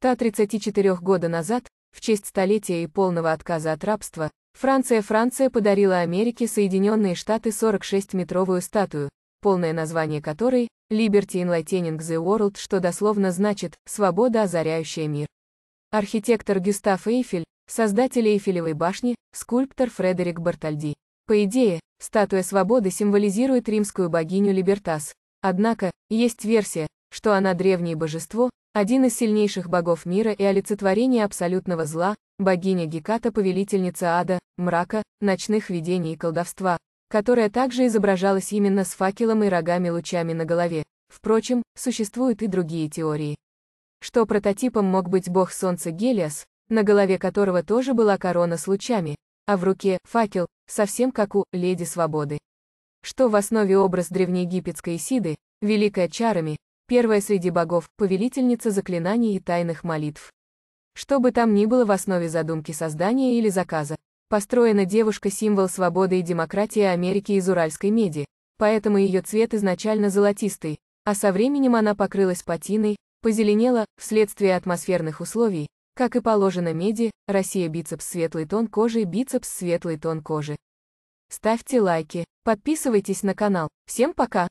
134 года назад, в честь столетия и полного отказа от рабства, Франция-Франция подарила Америке Соединенные Штаты 46-метровую статую, полное название которой «Liberty Enlightening the World», что дословно значит «Свобода, озаряющая мир». Архитектор Гюстав Эйфель, создатель Эйфелевой башни, скульптор Фредерик Бартальди. По идее, статуя свободы символизирует римскую богиню Либертас. Однако, есть версия, что она древнее божество, один из сильнейших богов мира и олицетворение абсолютного зла, богиня Геката повелительница ада, мрака, ночных видений и колдовства, которая также изображалась именно с факелом и рогами-лучами на голове. Впрочем, существуют и другие теории. Что прототипом мог быть бог солнца Гелиас, на голове которого тоже была корона с лучами, а в руке – факел, совсем как у «Леди Свободы». Что в основе образ древнеегипетской Сиды, великая чарами, Первая среди богов – повелительница заклинаний и тайных молитв. Что бы там ни было в основе задумки создания или заказа, построена девушка символ свободы и демократии Америки из уральской меди, поэтому ее цвет изначально золотистый, а со временем она покрылась патиной, позеленела, вследствие атмосферных условий, как и положено меди, Россия бицепс светлый тон кожи, бицепс светлый тон кожи. Ставьте лайки, подписывайтесь на канал. Всем пока!